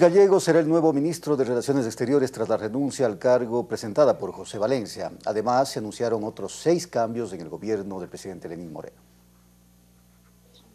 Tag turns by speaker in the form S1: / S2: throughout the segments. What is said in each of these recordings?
S1: Gallegos será el nuevo ministro de Relaciones Exteriores tras la renuncia al cargo presentada por José Valencia. Además, se anunciaron otros seis cambios en el gobierno del presidente Lenín Moreno.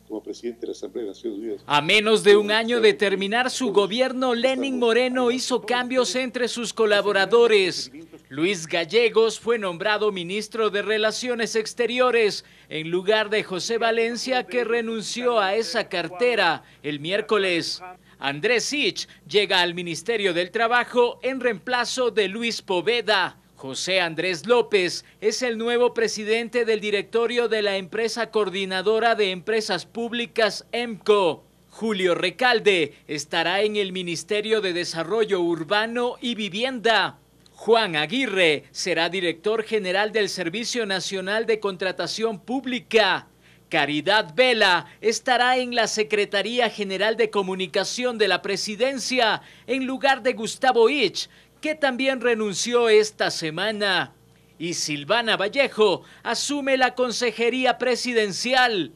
S2: Como presidente de la Asamblea de A menos de un año de terminar su gobierno, Lenin Moreno hizo cambios entre sus colaboradores. Luis Gallegos fue nombrado ministro de Relaciones Exteriores en lugar de José Valencia, que renunció a esa cartera el miércoles. Andrés Sich llega al Ministerio del Trabajo en reemplazo de Luis Poveda. José Andrés López es el nuevo presidente del directorio de la empresa coordinadora de empresas públicas EMCO. Julio Recalde estará en el Ministerio de Desarrollo Urbano y Vivienda. Juan Aguirre será director general del Servicio Nacional de Contratación Pública. Caridad Vela estará en la Secretaría General de Comunicación de la Presidencia en lugar de Gustavo Ich, que también renunció esta semana. Y Silvana Vallejo asume la Consejería Presidencial.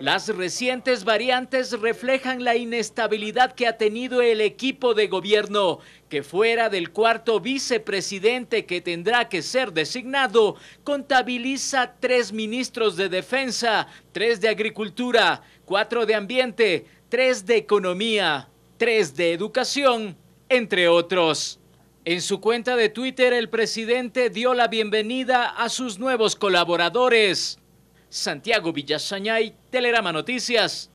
S2: Las recientes variantes reflejan la inestabilidad que ha tenido el equipo de gobierno, que fuera del cuarto vicepresidente que tendrá que ser designado, contabiliza tres ministros de Defensa, tres de Agricultura, cuatro de Ambiente, tres de Economía, tres de Educación, entre otros. En su cuenta de Twitter, el presidente dio la bienvenida a sus nuevos colaboradores. Santiago Villasañay, Telerama Noticias.